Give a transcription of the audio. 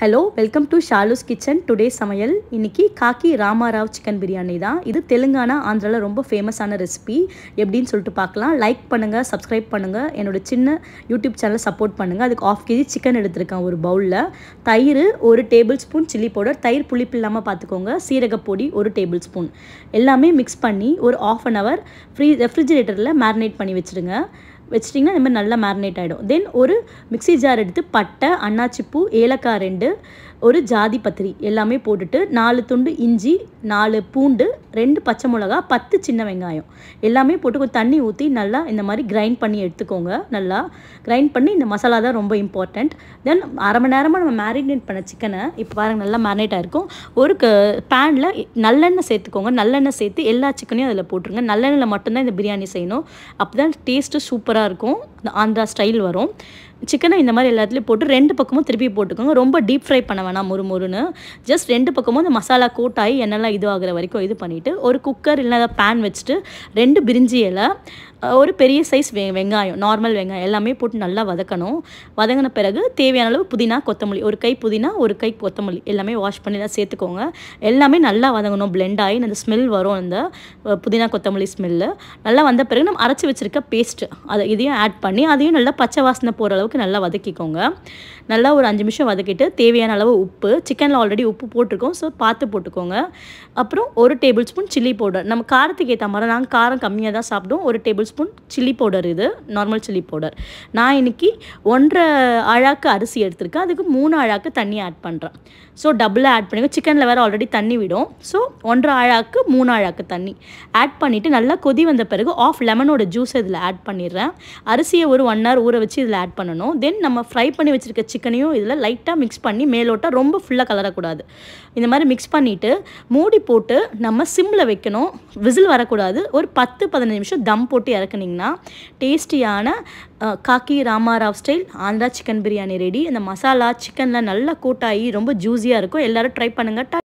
hello welcome to Shalu's kitchen today சமையல் இன்னைக்கு காக்கி Ramarao chicken biryani தான் இது தெலுங்கானா ஆந்திராவில் ரொம்ப ஃபேமஸான ரெசிபி எப்படின்னு சொல்லிட்டு பார்க்கலாம் லைக் பண்ணுங்கள் சப்ஸ்கிரைப் பண்ணுங்கள் என்னோடய சின்ன யூடியூப் சேனலை சப்போர்ட் பண்ணுங்கள் அதுக்கு ஆஃப் கேஜி சிக்கன் எடுத்திருக்கேன் ஒரு பவுலில் தயிர் ஒரு டேபிள் ஸ்பூன் சில்லி பவுடர் தயிர் புளிப்பு இல்லாமல் பார்த்துக்கோங்க சீரகப்பொடி ஒரு டேபிள் ஸ்பூன் எல்லாமே மிக்ஸ் பண்ணி ஒரு ஆஃப் அன் ஹவர் ஃப்ரீ ரெஃப்ரிஜிரேட்டரில் மேரினேட் பண்ணி வச்சுருங்க வச்சிட்டிங்கன்னா இந்த மாதிரி நல்லா மேரினேட் ஆகிடும் தென் ஒரு மிக்சி ஜார் எடுத்து பட்டை அன்னாச்சிப்பூ ஏலக்காய் ரெண்டு ஒரு ஜாதி பத்திரி எல்லாமே போட்டுட்டு நாலு துண்டு இஞ்சி நாலு பூண்டு ரெண்டு பச்சை மிளகா பத்து சின்ன வெங்காயம் எல்லாமே போட்டு கொஞ்சம் தண்ணி ஊற்றி நல்லா இந்த மாதிரி கிரைண்ட் பண்ணி எடுத்துக்கோங்க நல்லா கிரைண்ட் பண்ணி இந்த மசாலா தான் ரொம்ப இம்பார்ட்டண்ட் தென் அரை மணி நேரமாக நம்ம மேரினேட் பண்ண சிக்கனை இப்போ பாருங்கள் நல்லா மேரினேட் ஆகிருக்கும் ஒரு க பேனில் நல்லெண்ணெய் சேர்த்துக்கோங்க நல்லெண்ணெய் சேர்த்து எல்லா சிக்கனையும் அதில் போட்டுருங்க நல்லெண்ணெயில் மட்டும்தான் இந்த பிரியாணி செய்யணும் அப்போ தான் டேஸ்ட்டு சூப்பராக இருக்கும் ஆந்திரா ஸ்டைல் வரும் சிக்கனை இந்த மாதிரி எல்லாத்துலேயும் போட்டு ரெண்டு பக்கமும் திருப்பி போட்டுக்கோங்க ரொம்ப டீப் ஃப்ரை பண்ண வேணாம் ஆனால் முறுமுறுன்னு ஜஸ்ட் ரெண்டு பக்கமும் அந்த மசாலா கூட்டாகி என்னெல்லாம் இதுவாகிற வரைக்கும் இது பண்ணிவிட்டு ஒரு குக்கர் இல்லைன்னா பேன் வச்சுட்டு ரெண்டு பிரிஞ்சி இலை ஒரு பெரிய சைஸ் வெ வெங்காயம் நார்மல் வெங்காயம் எல்லாமே போட்டு நல்லா வதக்கணும் வதங்கின பிறகு தேவையான அளவு புதினா கொத்தமல்லி ஒரு கை புதினா ஒரு கை கொத்தமல்லி எல்லாமே வாஷ் பண்ணி தான் சேர்த்துக்கோங்க எல்லாமே நல்லா வதங்கணும் பிளெண்ட் ஆகி அந்த ஸ்மெல் வரும் அந்த புதினா கொத்தமல்லி ஸ்மெல்லு நல்லா வந்த பிறகு நம்ம அரைச்சி வச்சுருக்க பேஸ்ட்டு அதை இதையும் ஆட் பண்ணி அதையும் நல்லா பச்சை வாசனை போகிற அளவுக்கு நல்லா வதக்கிக்கோங்க நல்லா ஒரு அஞ்சு நிமிஷம் வதக்கிட்டு தேவையான அளவு உப்பு சிக்கனில் ஆல்ரெடி உப்பு போட்டிருக்கோம் ஸோ பார்த்து போட்டுக்கோங்க அப்புறம் ஒரு டேபிள் ஸ்பூன் சில்லி பவுடர் நம்ம காரத்துக்கு ஏற்ற மாதிரி நாங்கள் காரம் கம்மியாக தான் சாப்பிடுவோம் ஒரு table tablespoon chilli powder இது நார்மல் சில்லி பவுடர் நான் இன்றைக்கி ஒன்றரை அழாக்கு அரிசி எடுத்திருக்கேன் அதுக்கு மூணு அழாக்கு தண்ணி ஆட் பண்ணுறேன் ஸோ டபுளாக ஆட் பண்ணிக்கோ சிக்கனில் வேறு ஆல்ரெடி தண்ணி விடும் ஸோ ஒன்றரை அழாக்கு மூணு அழாக்கு தண்ணி ஆட் பண்ணிவிட்டு நல்லா கொதி வந்த பிறகு ஆஃப் லெமனோட ஜூஸ் இதில் ஆட் பண்ணிடுறேன் அரிசியை ஒரு ஒன் ஹவர் ஊற வச்சு இதில் ஆட் பண்ணணும் தென் நம்ம ஃப்ரை பண்ணி வச்சுருக்க சிக்கனையும் இதில் லைட்டாக மிக்ஸ் பண்ணி மேலோட்டாக ரொம்ப ஃபுல்லாக கலரக்கூடாது இந்த மாதிரி மிக்ஸ் பண்ணிவிட்டு மூடி போட்டு நம்ம சிம்மில் வைக்கணும் விசில் வரக்கூடாது ஒரு பத்து பதினஞ்சு நிமிஷம் தம் போட்டு இறக்குனிங்கன்னா டேஸ்டியான காக்கி Ramarao style Andhra chicken biryani ready இந்த மசாலா சிக்கனில் நல்லா கூட்டாகி ரொம்ப ஜூஸியாக இருக்கும் எல்லோரும் ட்ரை பண்ணுங்கள்